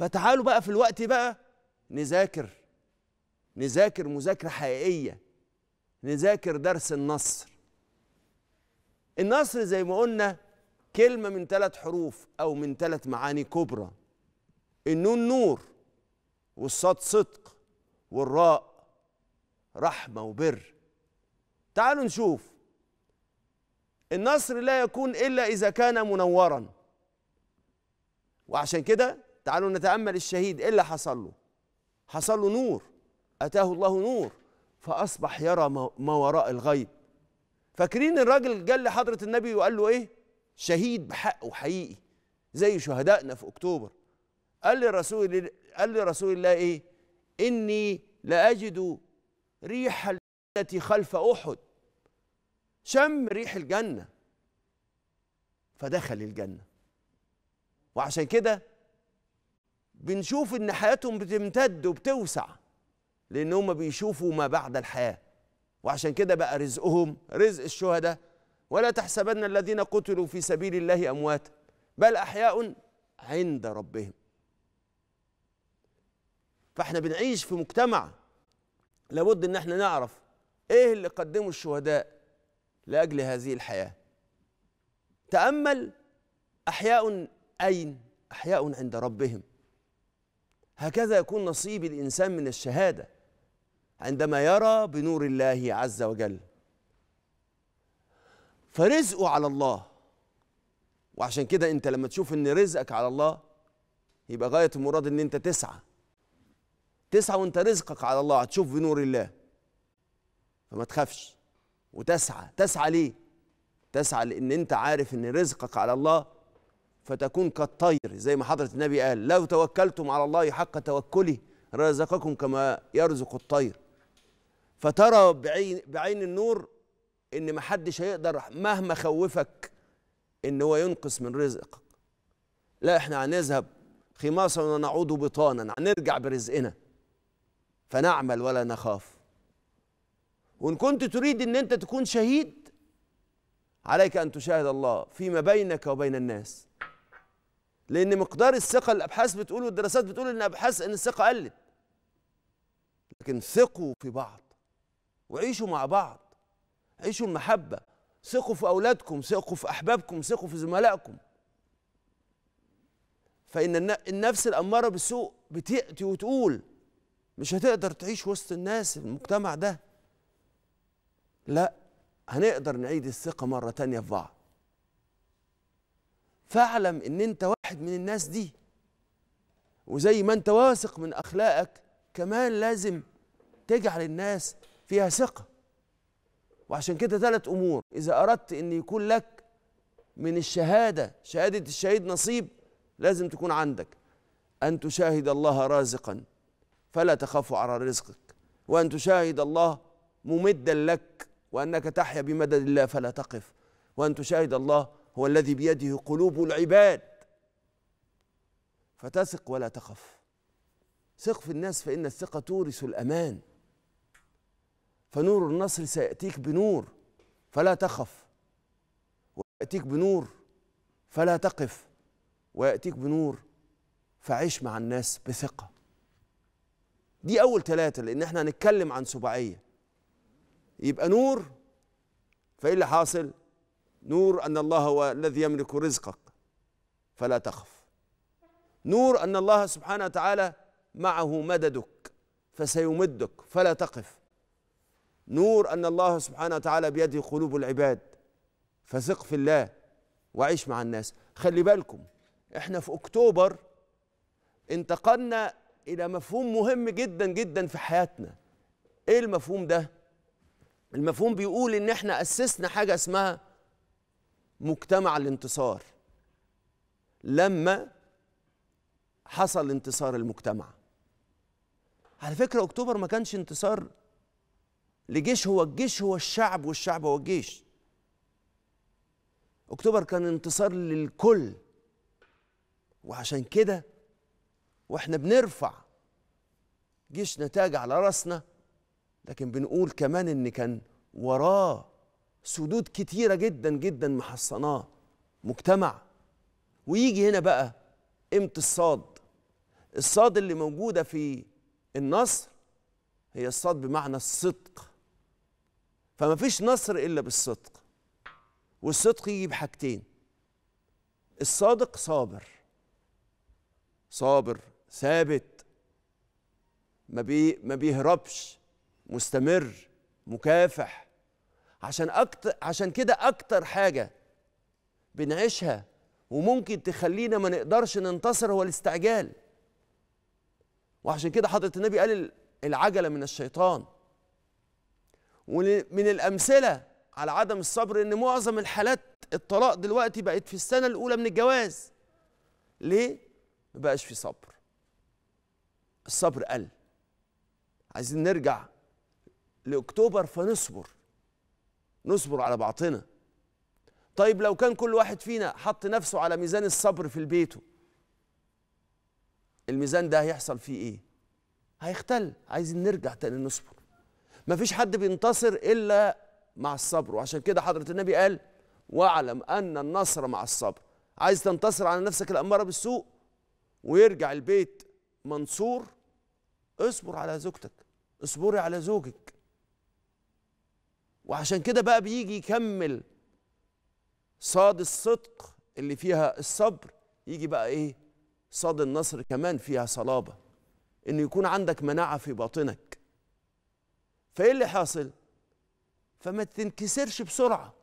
فتعالوا بقى في الوقت بقى نذاكر نذاكر مذاكرة حقيقية نذاكر درس النصر النصر زي ما قلنا كلمة من ثلاث حروف أو من ثلاث معاني كبرى النون نور والصاد صدق والراء رحمة وبر تعالوا نشوف النصر لا يكون إلا إذا كان منورا وعشان كده تعالوا نتأمل الشهيد إيه اللي حصل له حصل له نور أتاه الله نور فأصبح يرى ما وراء الغيب فاكرين الراجل جه لحضرة النبي وقال له إيه شهيد بحقه حقيقي زي شهدائنا في أكتوبر قال لرسول قال لرسول الله إيه إني لأجد ريح الجنة خلف أحد شم ريح الجنة فدخل الجنة وعشان كده بنشوف ان حياتهم بتمتد وبتوسع لان هم بيشوفوا ما بعد الحياه وعشان كده بقى رزقهم رزق الشهداء ولا تحسبن الذين قتلوا في سبيل الله اموات بل احياء عند ربهم فاحنا بنعيش في مجتمع لابد ان احنا نعرف ايه اللي قدمه الشهداء لاجل هذه الحياه تامل احياء اين احياء عند ربهم هكذا يكون نصيب الإنسان من الشهادة عندما يرى بنور الله عز وجل فرزقه على الله وعشان كده انت لما تشوف ان رزقك على الله يبقى غاية المراد ان انت تسعى تسعى وانت رزقك على الله هتشوف بنور الله فما تخافش وتسعى تسعى ليه تسعى لان انت عارف ان رزقك على الله فتكون كالطير زي ما حضرة النبي قال لو توكلتم على الله حق توكله رزقكم كما يرزق الطير فترى بعين, بعين النور ان محدش هيقدر مهما خوفك ان هو ينقص من رزقك لا احنا هنذهب خماصا ونعود بطانا هنرجع برزقنا فنعمل ولا نخاف وان كنت تريد ان انت تكون شهيد عليك ان تشاهد الله فيما بينك وبين الناس لان مقدار الثقه الابحاث بتقول والدراسات بتقول ان ابحاث ان الثقه قلت لكن ثقوا في بعض وعيشوا مع بعض عيشوا المحبه ثقوا في اولادكم ثقوا في احبابكم ثقوا في زملائكم فان النفس الاماره بالسوء بتاتي وتقول مش هتقدر تعيش وسط الناس المجتمع ده لا هنقدر نعيد الثقه مره تانيه في بعض فاعلم ان انت واحد من الناس دي وزي ما انت واثق من اخلاقك كمان لازم تجعل الناس فيها ثقه وعشان كده ثلاث امور اذا اردت ان يكون لك من الشهاده شهاده الشهيد نصيب لازم تكون عندك ان تشاهد الله رازقا فلا تخاف على رزقك وان تشاهد الله ممدا لك وانك تحيا بمدد الله فلا تقف وان تشاهد الله هو الذي بيده قلوب العباد فتثق ولا تخف ثق في الناس فإن الثقة تورث الأمان فنور النصر سيأتيك بنور فلا تخف ويأتيك بنور فلا تقف ويأتيك بنور فعيش مع الناس بثقة دي أول ثلاثة لأن احنا هنتكلم عن سباعية يبقى نور فإيه اللي حاصل؟ نور أن الله هو الذي يملك رزقك فلا تخف نور أن الله سبحانه وتعالى معه مددك فسيمدك فلا تقف نور أن الله سبحانه وتعالى بيده قلوب العباد فثق في الله وعيش مع الناس خلي بالكم احنا في أكتوبر انتقلنا إلى مفهوم مهم جدا جدا في حياتنا ايه المفهوم ده المفهوم بيقول ان احنا اسسنا حاجه اسمها مجتمع الانتصار لما حصل انتصار المجتمع على فكرة أكتوبر ما كانش انتصار لجيش هو الجيش هو الشعب والشعب هو الجيش أكتوبر كان انتصار للكل وعشان كده واحنا بنرفع جيش نتاج على راسنا لكن بنقول كمان ان كان وراه سدود كتيرة جدا جدا محصناه مجتمع ويجي هنا بقى قيمة الصاد الصاد اللي موجودة في النصر هي الصاد بمعنى الصدق فما فيش نصر إلا بالصدق والصدق يجي بحاجتين الصادق صابر صابر ثابت ما, بي ما بيهربش مستمر مكافح عشان أكتر عشان كده أكتر حاجة بنعيشها وممكن تخلينا ما نقدرش ننتصر هو الاستعجال وعشان كده حضرة النبي قال العجلة من الشيطان ومن الأمثلة على عدم الصبر إن معظم الحالات الطلاق دلوقتي بقت في السنة الأولى من الجواز ليه؟ ما بقاش في صبر الصبر قل عايزين نرجع لأكتوبر فنصبر نصبر على بعضنا طيب لو كان كل واحد فينا حط نفسه على ميزان الصبر في بيته الميزان ده هيحصل فيه ايه هيختل عايزين نرجع تاني نصبر مفيش حد بينتصر الا مع الصبر وعشان كده حضره النبي قال واعلم ان النصر مع الصبر عايز تنتصر على نفسك الاماره بالسوء ويرجع البيت منصور اصبر على زوجتك اصبري على زوجك وعشان كده بقى بيجي يكمل صاد الصدق اللي فيها الصبر يجي بقى ايه صاد النصر كمان فيها صلابه ان يكون عندك مناعه في باطنك فايه اللي حاصل فما تنكسرش بسرعه